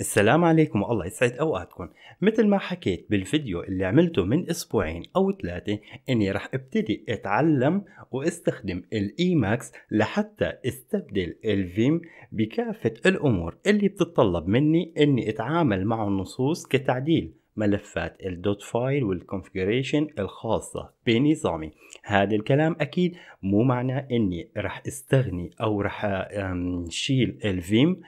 السلام عليكم والله يسعد اوقاتكم مثل ما حكيت بالفيديو اللي عملته من اسبوعين او ثلاثة اني رح ابتدي اتعلم واستخدم الايماكس لحتى استبدل الفيم بكافة الامور اللي بتتطلب مني اني اتعامل مع النصوص كتعديل ملفات الدوت فايل والكونفجريشن الخاصة بنظامي هذا الكلام أكيد مو معناه أني رح استغني أو رح شيل الفيم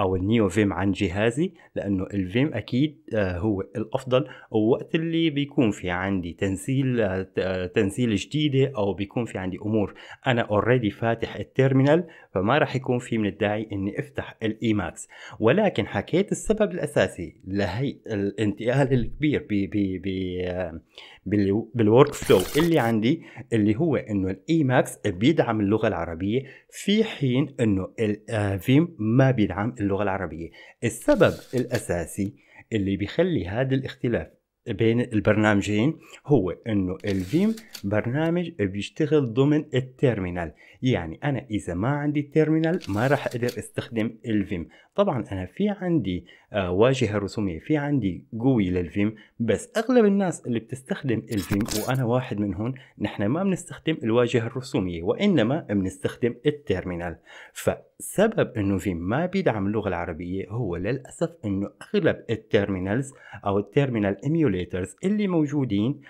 او النيو فيم عن جهازي لانه الفيم اكيد آه، هو الافضل ووقت اللي بيكون في عندي تنزيل آه، آه، تنزيل جديده او بيكون في عندي امور انا اوريدي فاتح التيرمينال فما راح يكون في من الداعي اني افتح الاي ماكس ولكن حكيت السبب الاساسي لهي الانتقال الكبير ب ب ب بالورك فلو اللي عندي اللي هو انه الاي ماكس بيدعم اللغه العربيه في حين انه الفيم ما بيدعم اللغه العربيه السبب الاساسي اللي بيخلي هذا الاختلاف بين البرنامجين هو انه الفيم برنامج بيشتغل ضمن التيرمينال يعني انا اذا ما عندي التيرمينال ما راح اقدر استخدم الفيم طبعا انا في عندي آه، واجهه رسوميه في عندي قوي للفيم بس اغلب الناس اللي بتستخدم الفيم وانا واحد منهم نحن ما بنستخدم الواجهه الرسوميه وانما بنستخدم التيرمينال فسبب انه فيم ما بيدعم اللغه العربيه هو للاسف انه اغلب التيرمينالز او التيرمينال ايميوليترز اللي موجودين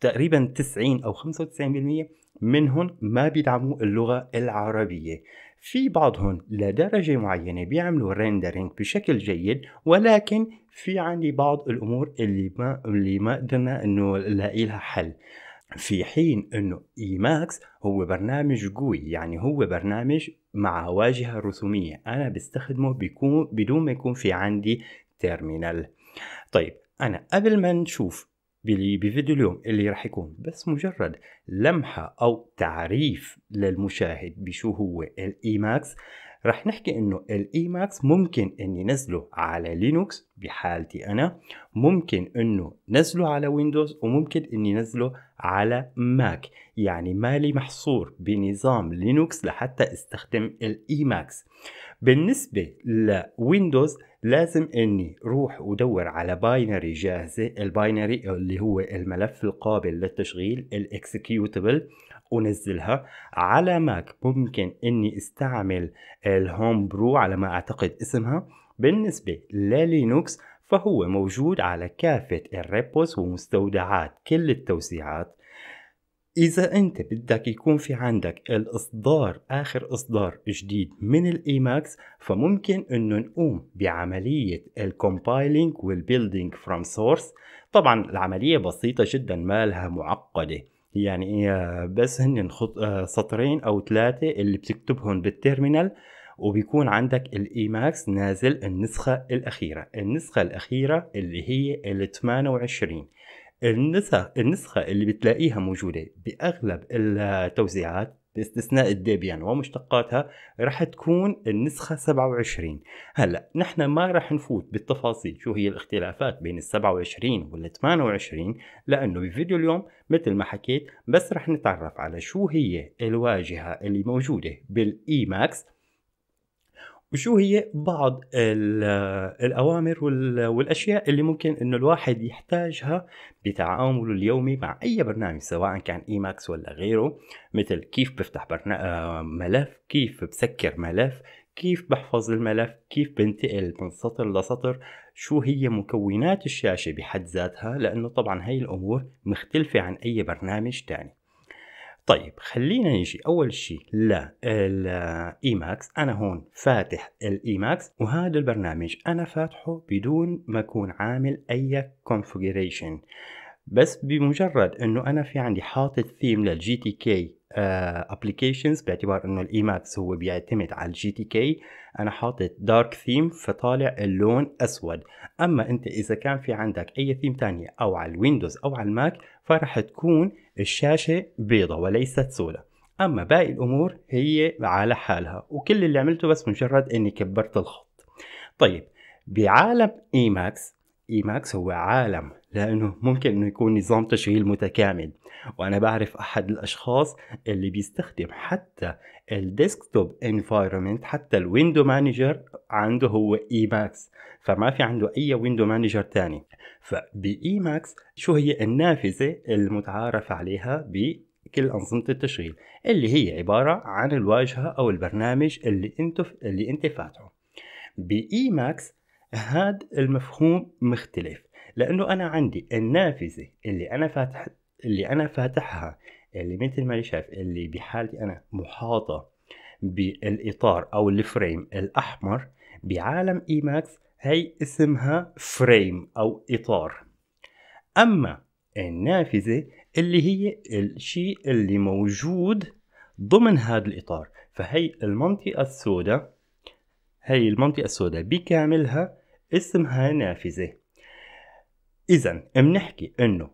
تقريبا 90 او 95% منهم ما بيدعموا اللغه العربيه في بعضهم لدرجة معينة بيعملوا ريندرينج بشكل جيد ولكن في عندي بعض الأمور اللي ما اللي ما قدرنا إنه نلاقي لها حل في حين انه اي ماكس هو برنامج قوي يعني هو برنامج مع واجهة رسومية انا بستخدمه بيكون بدون ما يكون في عندي تيرمينال طيب انا قبل ما نشوف بفيديو اليوم اللي راح يكون بس مجرد لمحة أو تعريف للمشاهد بشو هو الإيماكس رح نحكي انه الايماكس ممكن اني نزله على لينوكس بحالتي انا ممكن انه نزله على ويندوز وممكن اني نزله على ماك يعني مالي محصور بنظام لينوكس لحتى استخدم الايماكس بالنسبة لويندوز لازم اني روح ودور على باينري جاهزة الباينري اللي هو الملف القابل للتشغيل الاكسكيوتبل ونزلها على ماك ممكن اني استعمل الهوم برو على ما اعتقد اسمها بالنسبة للينوكس فهو موجود على كافة الريبوز ومستودعات كل التوسيعات إذا أنت بدك يكون في عندك الإصدار آخر إصدار جديد من الإيماكس فممكن إنه نقوم بعملية الكومبايلينج والبيلدينج فروم سورس طبعا العملية بسيطة جدا ما لها معقدة يعني إيه، بس هن آه، سطرين او ثلاثه اللي بتكتبهم بالتيرمينال وبيكون عندك الايماكس e نازل النسخه الاخيره النسخه الاخيره اللي هي ال 28 النسخه اللي بتلاقيها موجوده باغلب التوزيعات باستثناء الديبيان يعني ومشتقاتها راح تكون النسخة 27 هلا نحن ما راح نفوت بالتفاصيل شو هي الاختلافات بين ال 27 وال 28 لأنه بفيديو اليوم مثل ما حكيت بس راح نتعرف على شو هي الواجهة اللي موجودة بالاي ماكس وشو هي بعض الأوامر والأشياء اللي ممكن إنه الواحد يحتاجها بتعامله اليومي مع أي برنامج سواء كان إيماكس ولا غيره مثل كيف بفتح آه، ملف كيف بسكر ملف كيف بحفظ الملف كيف بنتقل من سطر لسطر شو هي مكونات الشاشة بحد ذاتها لأنه طبعا هاي الأمور مختلفة عن أي برنامج تاني طيب خلينا نجي اول شيء للايماكس انا هون فاتح الايماكس وهذا البرنامج انا فاتحه بدون ما اكون عامل اي كونفيجريشن بس بمجرد انه انا في عندي حاطط ثيم للجي تي كي ابلكيشنز باعتبار انه الايماكس هو بيعتمد على الجي تي كي انا حاطط دارك ثيم فطالع اللون اسود اما انت اذا كان في عندك اي ثيم تانية او على الويندوز او على الماك فرح تكون الشاشة بيضة وليست سودة اما باقي الامور هي على حالها وكل اللي عملته بس مجرد اني كبرت الخط طيب بعالم ايماكس ايماكس هو عالم لأنه ممكن أنه يكون نظام تشغيل متكامل وأنا بعرف أحد الأشخاص اللي بيستخدم حتى الديسكتوب انفايرمنت حتى الويندو مانجر عنده هو اي ماكس فما في عنده اي ويندو مانجر تاني فبايماكس ماكس شو هي النافذه المتعارف عليها بكل أنظمة التشغيل اللي هي عبارة عن الواجهة أو البرنامج اللي أنت اللي أنت فاتحه بإيماكس ماكس هذا المفهوم مختلف لانه انا عندي النافذه اللي انا فاتح اللي انا فاتحها اللي مثل ما شايف اللي بحالتي انا محاطه بالاطار او الفريم الاحمر بعالم ايماكس هي اسمها فريم او اطار اما النافذه اللي هي الشيء اللي موجود ضمن هذا الاطار فهي المنطقه السوداء هي المنطقه السوداء بكاملها اسمها نافذه إذا بنحكي إنه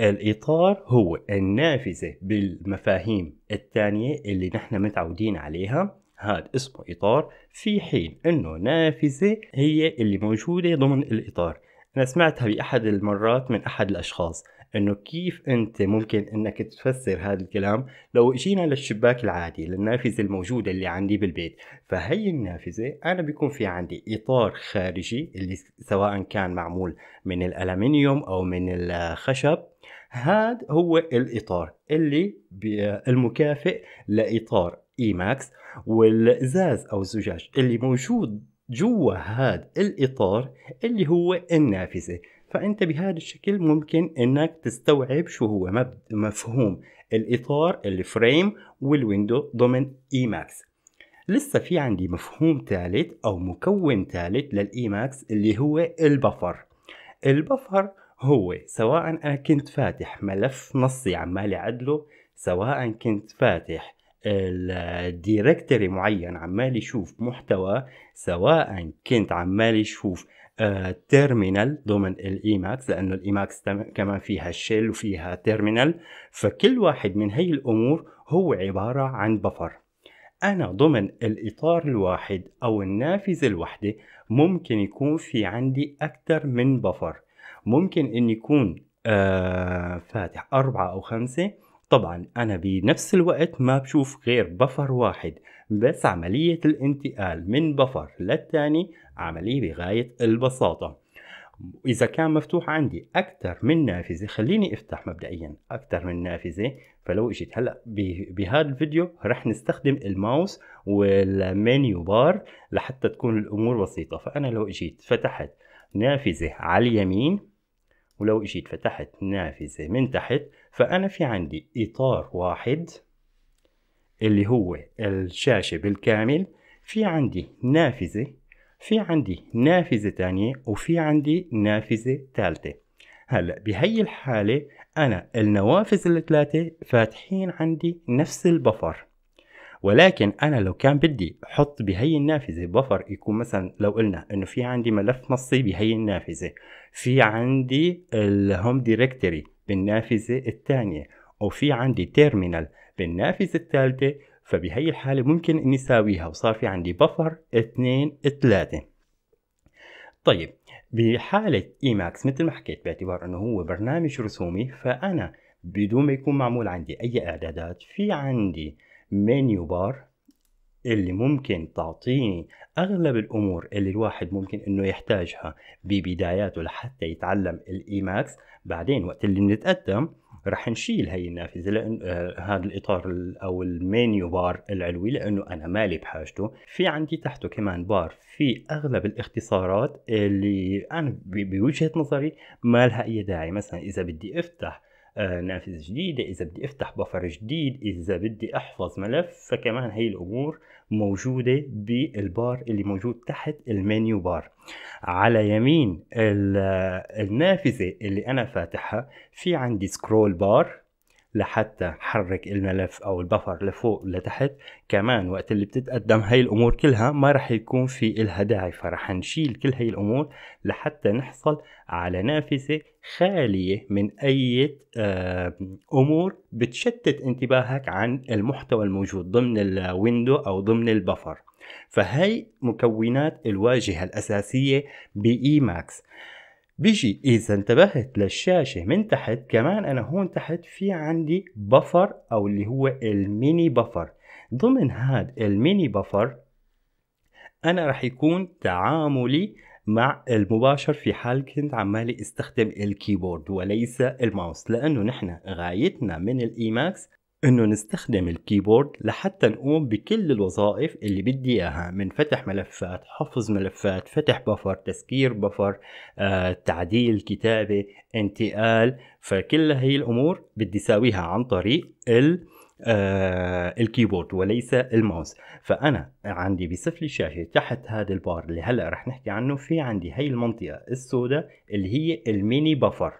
الإطار هو النافذة بالمفاهيم الثانية اللي نحن متعودين عليها هذا اسمه إطار في حين إنه نافذة هي اللي موجودة ضمن الإطار أنا سمعتها بأحد المرات من أحد الأشخاص انه كيف انت ممكن انك تفسر هذا الكلام لو اجينا للشباك العادي للنافذه الموجوده اللي عندي بالبيت فهي النافذه انا بيكون في عندي اطار خارجي اللي سواء كان معمول من الالمنيوم او من الخشب هذا هو الاطار اللي المكافئ لاطار اي ماكس والازاز او الزجاج اللي موجود جوا هذا الاطار اللي هو النافذه فانت بهذا الشكل ممكن انك تستوعب شو هو مفهوم الاطار الفريم والويندو ضمن ايماكس لسه في عندي مفهوم ثالث او مكون ثالث للايماكس اللي هو البفر البفر هو سواء انا كنت فاتح ملف نصي عمالي عدله سواء كنت فاتح الديركتوري معين عمالي شوف محتوى سواء كنت عمالي شوف تيرمينال ضمن الايماكس لانه الايماكس كمان فيها شيل وفيها تيرمينال فكل واحد من هي الامور هو عباره عن بفر انا ضمن الاطار الواحد او النافذه الواحده ممكن يكون في عندي اكثر من بفر ممكن ان يكون آه فاتح أربعة أو خمسة طبعا أنا بنفس الوقت ما بشوف غير بفر واحد بس عملية الانتقال من بفر للثاني عملية بغاية البساطة إذا كان مفتوح عندي أكثر من نافذة خليني أفتح مبدئيا أكثر من نافذة فلو اجيت هلا بهذا الفيديو رح نستخدم الماوس والمنيو بار لحتى تكون الأمور بسيطة فأنا لو اجيت فتحت نافذة على اليمين ولو اجيت فتحت نافذة من تحت فأنا في عندي إطار واحد اللي هو الشاشة بالكامل في عندي نافذة في عندي نافذة تانية وفي عندي نافذة ثالثة هلا بهي الحالة أنا النوافذ الثلاثة فاتحين عندي نفس البفر ولكن أنا لو كان بدي أحط بهي النافذة بفر يكون مثلا لو قلنا إنه في عندي ملف نصي بهي النافذة في عندي الهوم دايركتوري بالنافذة الثانية وفي عندي تيرمينال بالنافذة الثالثة فبهي الحالة ممكن اني ساويها وصار في عندي بفر اثنين ثلاثة طيب بحالة اي ماكس مثل ما حكيت باعتبار انه هو برنامج رسومي فانا بدون ما يكون معمول عندي اي اعدادات في عندي منيو بار اللي ممكن تعطيني اغلب الامور اللي الواحد ممكن انه يحتاجها ببداياته لحتى يتعلم الايماكس بعدين وقت اللي بنتقدم راح نشيل هاي النافذه لان آه، هذا الاطار او المينيو بار العلوي لانه انا مالي بحاجته في عندي تحته كمان بار في اغلب الاختصارات اللي انا بوجهه نظري ما لها اي داعي مثلا اذا بدي افتح آه، نافذه جديده اذا بدي افتح بفر جديد اذا بدي احفظ ملف فكمان هي الامور موجوده بالبار اللي موجود تحت المنيو بار على يمين النافذه اللي انا فاتحها في عندي سكرول بار لحتى حرك الملف او البفر لفوق لتحت كمان وقت اللي بتتقدم هاي الامور كلها ما رح يكون في الها داعي فرح نشيل كل هاي الامور لحتى نحصل على نافذة خالية من اي آه، امور بتشتت انتباهك عن المحتوى الموجود ضمن الويندو او ضمن البفر فهي مكونات الواجهة الأساسية بإيماكس بيجي اذا انتبهت للشاشة من تحت كمان انا هون تحت في عندي بفر او اللي هو الميني بفر ضمن هاد الميني بفر انا رح يكون تعاملي مع المباشر في حال كنت عمالي استخدم الكيبورد وليس الماوس لانه نحن غايتنا من الايماكس انه نستخدم الكيبورد لحتى نقوم بكل الوظائف اللي بدي اياها من فتح ملفات حفظ ملفات فتح بفر تسكير بفر آه، تعديل كتابة انتقال فكل هي الامور بدي ساويها عن طريق ال آه الكيبورد وليس الماوس فانا عندي بسفل الشاشه تحت هذا البار اللي هلا رح نحكي عنه في عندي هي المنطقه السوداء اللي هي الميني بفر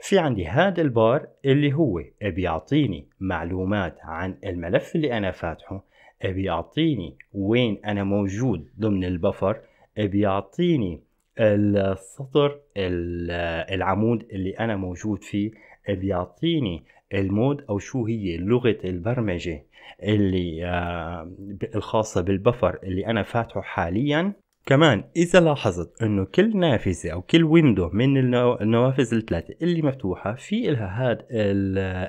في عندي هذا البار اللي هو بيعطيني معلومات عن الملف اللي أنا فاتحه بيعطيني وين أنا موجود ضمن البفر بيعطيني السطر العمود اللي أنا موجود فيه بيعطيني المود أو شو هي لغة البرمجة اللي آه، الخاصة بالبفر اللي أنا فاتحه حاليا كمان اذا لاحظت انه كل نافذه او كل ويندو من النوافذ الثلاثه اللي مفتوحه في لها هاد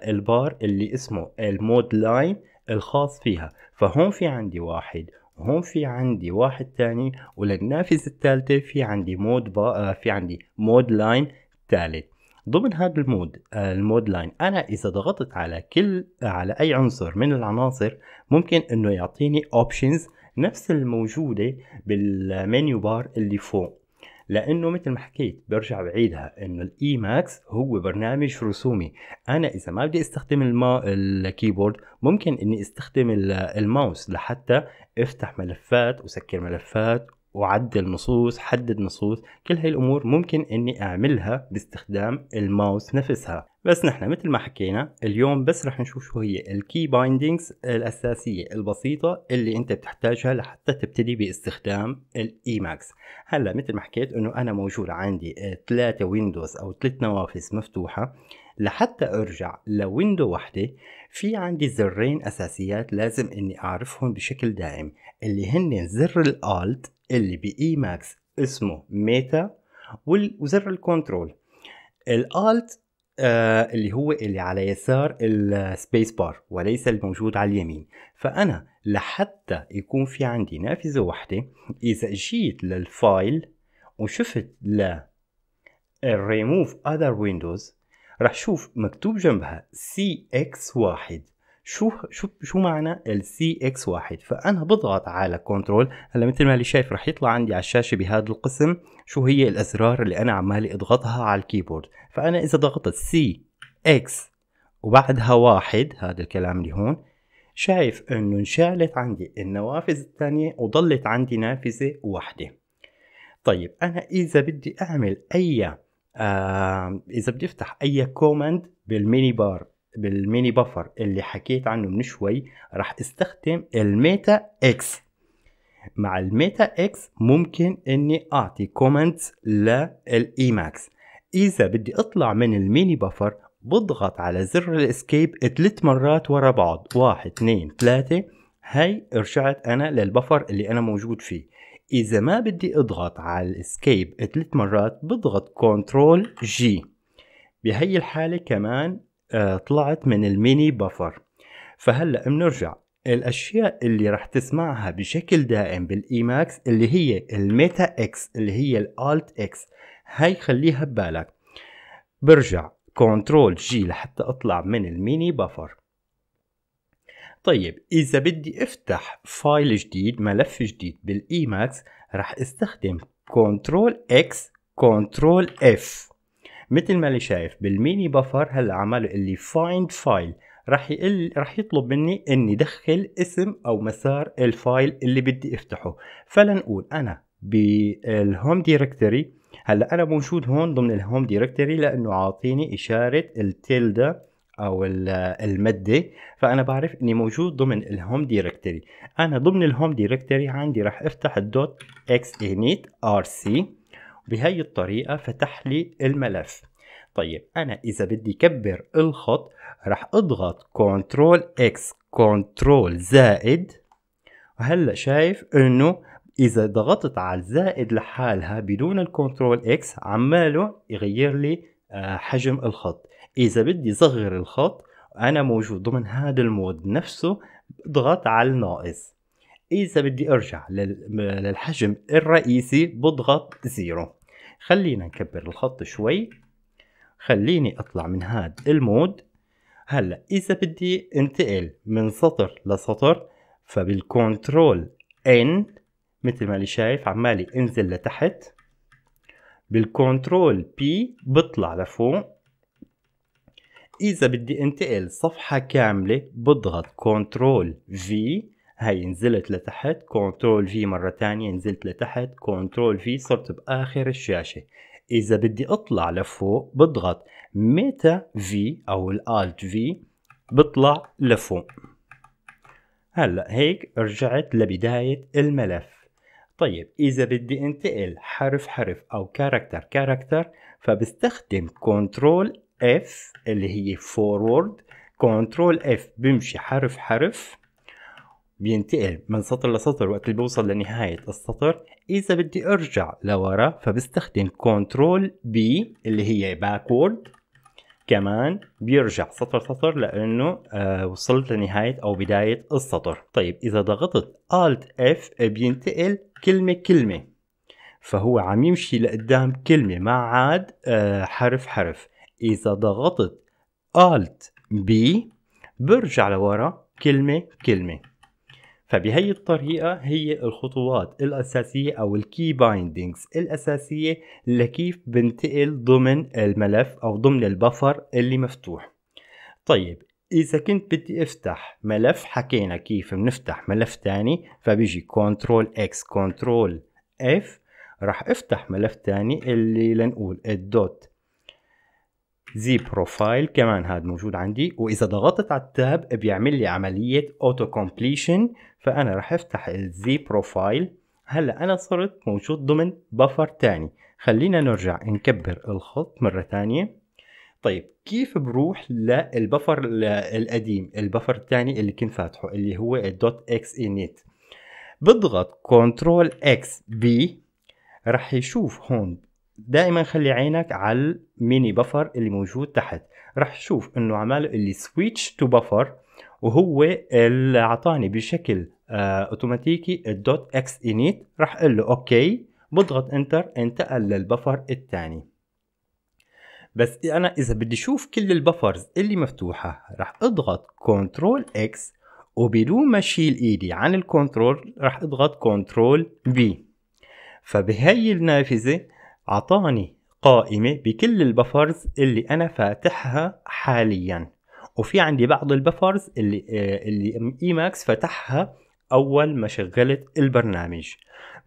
البار اللي اسمه المود لاين الخاص فيها فهون في عندي واحد هون في عندي واحد تاني وللنافذة الثالثة في عندي مود با... آه، في عندي مود لاين ثالث ضمن هذا المود آه، المود لاين انا اذا ضغطت على كل على اي عنصر من العناصر ممكن انه يعطيني اوبشنز نفس الموجودة بالمنيو بار اللي فوق لانه مثل ما حكيت برجع بعيدها انه الاي ماكس هو برنامج رسومي انا اذا ما بدي استخدم الما... الكيبورد ممكن اني استخدم الماوس لحتى افتح ملفات وسكر ملفات وعدل نصوص حدد نصوص كل هاي الامور ممكن اني اعملها باستخدام الماوس نفسها بس نحن مثل ما حكينا اليوم بس رح نشوف شو هي الكي بايندينجز الاساسيه البسيطه اللي انت بتحتاجها لحتى تبتدي باستخدام الايماكس هلا مثل ما حكيت انه انا موجود عندي ثلاثه ويندوز او ثلاث نوافذ مفتوحه لحتى ارجع لويندو وحده في عندي زرين اساسيات لازم اني اعرفهم بشكل دائم اللي هن زر الالت اللي بإي ماكس اسمه ميتا وزر الكنترول الالت آه اللي هو اللي على يسار السبيس بار وليس الموجود على اليمين فأنا لحتى يكون في عندي نافذة واحدة إذا جيت للفايل وشفت ل remove other windows راح شوف مكتوب جنبها CX1 شو شو شو معنى ال اكس واحد فانا بضغط على كنترول هلا مثل ما اللي شايف رح يطلع عندي على الشاشه بهذا القسم شو هي الازرار اللي انا عمالي اضغطها على الكيبورد فانا اذا ضغطت سي اكس وبعدها واحد هذا الكلام اللي هون شايف انه انشعلت عندي النوافذ الثانيه وضلت عندي نافذه واحده طيب انا اذا بدي اعمل اي آه اذا بدي افتح اي كوماند بالميني بار بالميني بفر اللي حكيت عنه من شوي راح استخدم الميتا اكس مع الميتا اكس ممكن اني اعطي كومنت للايماكس اذا بدي اطلع من الميني بفر بضغط على زر الاسكيب ثلاث مرات ورا بعض واحد اثنين ثلاثة هاي رجعت انا للبفر اللي انا موجود فيه اذا ما بدي اضغط على الاسكيب ثلاث مرات بضغط كنترول جي بهي الحالة كمان آه، طلعت من الميني بفر فهلا بنرجع الاشياء اللي راح تسمعها بشكل دائم بالايماكس اللي هي الميتا اكس اللي هي الالت اكس هاي خليها ببالك برجع كنترول جي لحتى اطلع من الميني بفر طيب اذا بدي افتح فايل جديد ملف جديد بالايماكس راح استخدم كنترول اكس كنترول اف مثل ما اللي شايف بالميني بفر هلا عمل اللي فايند فايل راح يقل راح يطلب مني اني دخل اسم او مسار الفايل اللي بدي افتحه فلنقول انا بالهوم دايركتوري هلا انا موجود هون ضمن الهوم دايركتوري لانه عاطيني اشاره التلدا او المده فانا بعرف اني موجود ضمن الهوم دايركتوري انا ضمن الهوم دايركتوري عندي راح افتح الدوت اكس انيت ار سي بهاي الطريقة فتح لي الملف طيب أنا إذا بدي كبر الخط راح أضغط Ctrl إكس Ctrl زائد وهلا شايف إنه إذا ضغطت على الزائد لحالها بدون الكنترول إكس عماله يغير لي آه، حجم الخط إذا بدي صغر الخط أنا موجود ضمن هذا المود نفسه بضغط على الناقص إذا بدي أرجع للحجم الرئيسي بضغط زيرو خلينا نكبر الخط شوي خليني اطلع من هذا المود هلا اذا بدي انتقل من سطر لسطر فبالكنترول ان مثل ما اللي شايف عمالي انزل لتحت بالكنترول بي بطلع لفوق اذا بدي انتقل صفحة كاملة بضغط كنترول في هاي نزلت لتحت كنترول في مرة تانية نزلت لتحت كنترول في صرت بآخر الشاشة إذا بدي أطلع لفوق بضغط ميتا في أو الألت في بطلع لفوق هلا هيك رجعت لبداية الملف طيب إذا بدي أنتقل حرف حرف أو كاركتر كاركتر فبستخدم كنترول اف اللي هي فورورد كنترول اف بمشي حرف حرف بينتقل من سطر لسطر وقت اللي بوصل لنهاية السطر إذا بدي أرجع لورا فبستخدم كنترول بي اللي هي باكورد كمان بيرجع سطر سطر لأنه آه وصلت لنهاية أو بداية السطر طيب إذا ضغطت Alt F بينتقل كلمة كلمة فهو عم يمشي لقدام كلمة ما عاد آه حرف حرف إذا ضغطت Alt B برجع لورا كلمة كلمة فبهي الطريقة هي الخطوات الأساسية أو الكي بايندينجز الأساسية لكيف بنتقل ضمن الملف أو ضمن البفر اللي مفتوح طيب إذا كنت بدي أفتح ملف حكينا كيف بنفتح ملف تاني فبيجي كنترول إكس كنترول إف راح أفتح ملف تاني اللي لنقول الدوت زي بروفايل كمان هذا موجود عندي واذا ضغطت على التاب بيعمل لي عمليه اوتو كومبليشن فانا راح افتح الزي بروفايل هلا انا صرت موجود ضمن بفر تاني خلينا نرجع نكبر الخط مره تانية طيب كيف بروح للبفر القديم البفر الثاني اللي كنت فاتحه اللي هو الدوت اكس انيت بضغط كنترول اكس بي رح يشوف هون دائما خلي عينك على الميني بفر اللي موجود تحت راح تشوف انه عمال اللي سويتش تو بفر وهو اللي اعطاني بشكل آه، اوتوماتيكي الدوت اكس انيت راح اقول له اوكي بضغط انتر انتقل للبفر الثاني بس انا اذا بدي اشوف كل البفرز اللي مفتوحه راح اضغط كنترول اكس وبدون ما اشيل ايدي عن الكنترول راح اضغط كنترول بي فبهي النافذه أعطاني قائمة بكل البفرز اللي أنا فاتحها حاليا وفي عندي بعض البفرز اللي آه، اللي ايماكس فتحها أول ما شغلت البرنامج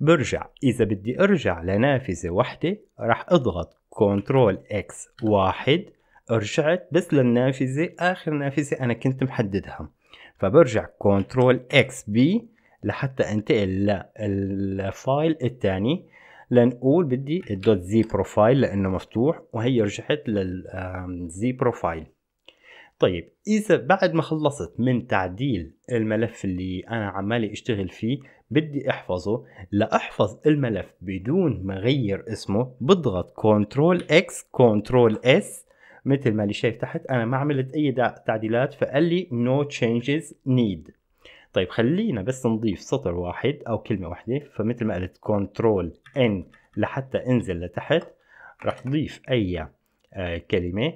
برجع إذا بدي أرجع لنافذة واحدة راح أضغط كنترول اكس واحد رجعت بس للنافذة آخر نافذة أنا كنت محددها فبرجع كنترول اكس بي لحتى انتقل للفايل الثاني لنقول بدي الدوت زي بروفايل لانه مفتوح وهي رجعت للزي بروفايل طيب اذا بعد ما خلصت من تعديل الملف اللي انا عمالي اشتغل فيه بدي احفظه لاحفظ الملف بدون ما اغير اسمه بضغط كنترول اكس كنترول اس مثل ما اللي شايف تحت انا ما عملت اي تعديلات فقال لي نو تشينجز نيد طيب خلينا بس نضيف سطر واحد او كلمه واحده فمثل ما قلت كنترول ان لحتى انزل لتحت رح ضيف اي آه، كلمه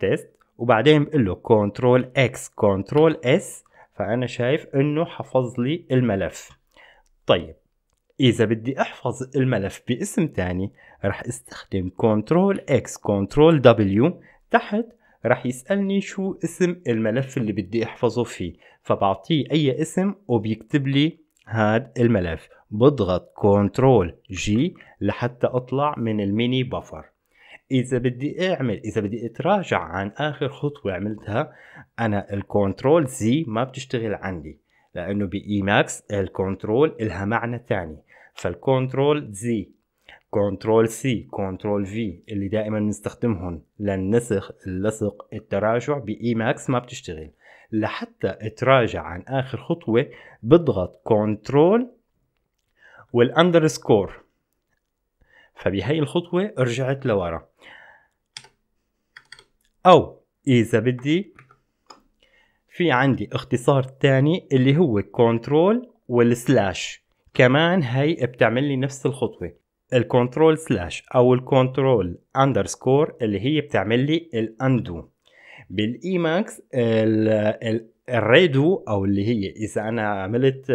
تيست وبعدين بقول له كنترول اكس كنترول اس فانا شايف انه حفظ لي الملف طيب اذا بدي احفظ الملف باسم ثاني رح استخدم كنترول اكس كنترول دبليو تحت رح يسألني شو اسم الملف اللي بدي احفظه فيه فبعطيه اي اسم وبيكتب لي هاد الملف بضغط كنترول جي لحتى اطلع من الميني بفر اذا بدي اعمل اذا بدي اتراجع عن اخر خطوه عملتها انا الكنترول زي ما بتشتغل عندي لانه بإيماكس الكنترول الها معنى تاني فالكنترول زي كنترول سي كنترول في اللي دائما نستخدمهم للنسخ اللصق التراجع باي ماكس ما بتشتغل لحتى تراجع عن اخر خطوه بضغط كنترول والاندرسكور فبهي الخطوه رجعت لورا او اذا بدي في عندي اختصار تاني اللي هو كنترول والسلاش كمان هي بتعمل لي نفس الخطوه الكنترول سلاش او الكنترول اندرسكور اللي هي بتعمل لي الاندو بالايماكس الريدو او اللي هي اذا انا عملت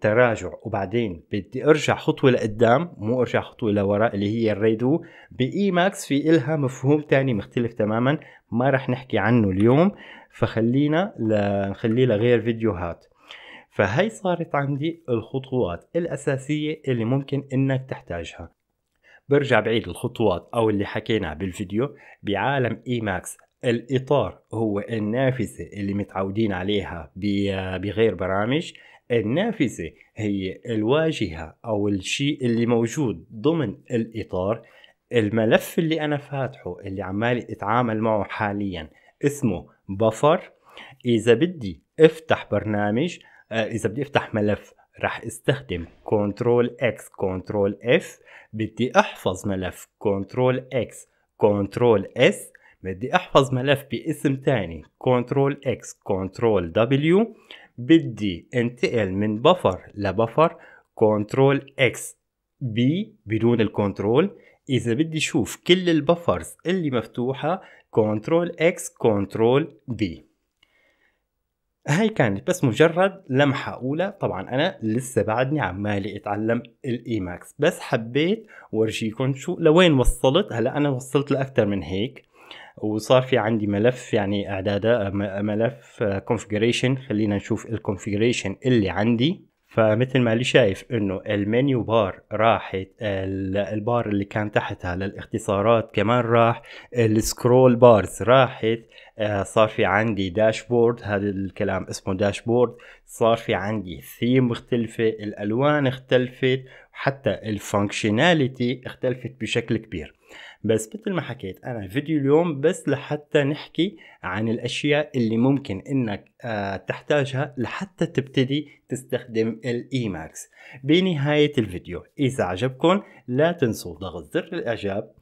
تراجع وبعدين بدي ارجع خطوه لقدام مو ارجع خطوه لورا اللي هي الريدو بايماكس في الها مفهوم تاني مختلف تماما ما رح نحكي عنه اليوم فخلينا نخليه لغير فيديوهات فهي صارت عندي الخطوات الأساسية اللي ممكن إنك تحتاجها برجع بعيد الخطوات أو اللي حكيناها بالفيديو بعالم إي ماكس الإطار هو النافذة اللي متعودين عليها بغير برامج النافذة هي الواجهة أو الشيء اللي موجود ضمن الإطار الملف اللي أنا فاتحه اللي عمالي أتعامل معه حاليا اسمه بفر إذا بدي افتح برنامج آه، اذا بدي افتح ملف رح استخدم كنترول اكس كنترول اف بدي احفظ ملف كنترول اكس كنترول اس بدي احفظ ملف باسم ثاني كنترول اكس كنترول دبليو بدي انتقل من بفر لبفر كنترول اكس بي بدون الكنترول اذا بدي شوف كل البفرز اللي مفتوحه كنترول اكس كنترول بي هاي كانت بس مجرد لمحة أولى طبعا أنا لسه بعدني عمالي أتعلم الإيماكس بس حبيت ورجيكم شو لوين وصلت هلا أنا وصلت لأكثر من هيك وصار في عندي ملف يعني اعداده ملف كونفجريشن خلينا نشوف الكونفجريشن اللي عندي فمثل ما اللي شايف انه المنيو بار راحت البار اللي كان تحتها للاختصارات كمان راح السكرول بارز راحت آه، صار في عندي داشبورد هذا الكلام اسمه داشبورد صار في عندي ثيم مختلفة الالوان اختلفت حتى الفانكشناليتي اختلفت بشكل كبير بس مثل ما حكيت انا فيديو اليوم بس لحتى نحكي عن الاشياء اللي ممكن انك آه، تحتاجها لحتى تبتدي تستخدم الايماكس بنهاية الفيديو اذا عجبكم لا تنسوا ضغط زر الاعجاب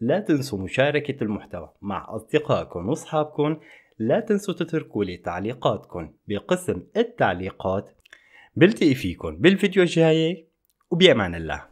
لا تنسوا مشاركة المحتوى مع اصدقائكم واصحابكم لا تنسوا تتركوا لي تعليقاتكم بقسم التعليقات بلتقي فيكم بالفيديو الجاي وبأمان الله